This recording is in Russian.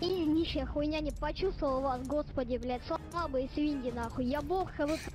И нищая хуйня не почувствовал вас, господи, блядь, слабые свиньи, нахуй. Я бог хвп.